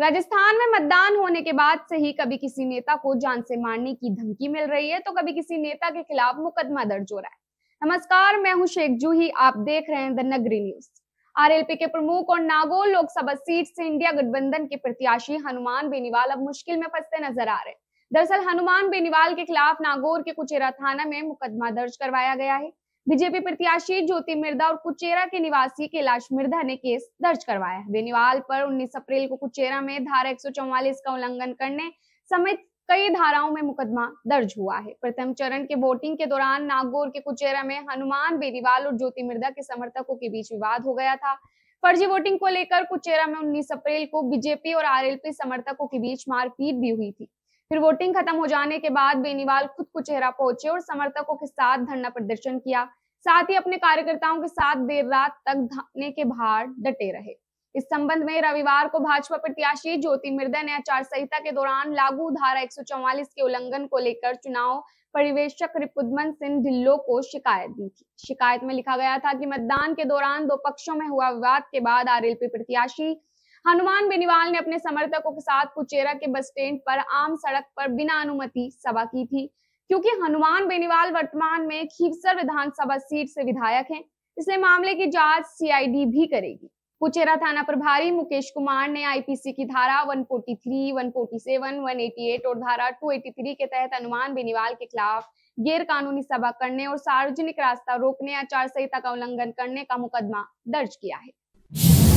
राजस्थान में मतदान होने के बाद से ही कभी किसी नेता को जान से मारने की धमकी मिल रही है तो कभी किसी नेता के खिलाफ मुकदमा दर्ज हो रहा है नमस्कार मैं हूं शेख जूही आप देख रहे हैं द नगरी न्यूज आरएलपी के प्रमुख और नागौर लोकसभा सीट से इंडिया गठबंधन के प्रत्याशी हनुमान बेनीवाल अब मुश्किल में फंसते नजर आ रहे दरअसल हनुमान बेनीवाल के खिलाफ नागौर के कुचेरा थाना में मुकदमा दर्ज करवाया गया है बीजेपी प्रत्याशी ज्योति मिर्धा और कुचेरा के निवासी कैलाश मिर्धा ने केस दर्ज करवाया है बेनीवाल पर 19 अप्रैल को कुचेरा में धारा एक का उल्लंघन करने समेत कई धाराओं में मुकदमा दर्ज हुआ है प्रथम चरण के वोटिंग के दौरान नागौर के कुचेरा में हनुमान बेनीवाल और ज्योति मिर्धा के समर्थकों के बीच विवाद हो गया था फर्जी वोटिंग को लेकर कुचेरा में 19 अप्रैल को बीजेपी और आरएलपी समर्थकों के बीच मारपीट भी हुई थी फिर वोटिंग खत्म हो जाने के बाद बेनीवाल खुद को चेहरा पहुंचे और समर्थकों के साथ धरना प्रदर्शन किया साथ ही अपने कार्यकर्ताओं के साथ देर रात तक धरने के बाहर डटे रहे इस संबंध में रविवार को भाजपा प्रत्याशी ज्योति मिर्दा ने आचार संहिता के दौरान लागू धारा एक के उल्लंघन को लेकर चुनाव परिवेशक रिपुदमन सिंह ढिल्लो को शिकायत दी थी शिकायत में लिखा गया था कि मतदान के दौरान दो पक्षों में हुआ विवाद के बाद आरएलपी प्रत्याशी हनुमान बेनीवाल ने अपने समर्थकों के साथ कुचेरा के बस स्टैंड पर आम सड़क पर बिना अनुमति सभा की थी क्योंकि हनुमान बेनीवाल वर्तमान में खीवसर विधानसभा सीट से विधायक हैं इसलिए मामले की जांच सीआईडी भी करेगी कुचेरा थाना प्रभारी मुकेश कुमार ने आईपीसी की धारा 143, 147, 188 और धारा 283 के तहत हनुमान बेनीवाल के खिलाफ गैर कानूनी सभा करने और सार्वजनिक रास्ता रोकने आचार संहिता का उल्लंघन करने का मुकदमा दर्ज किया है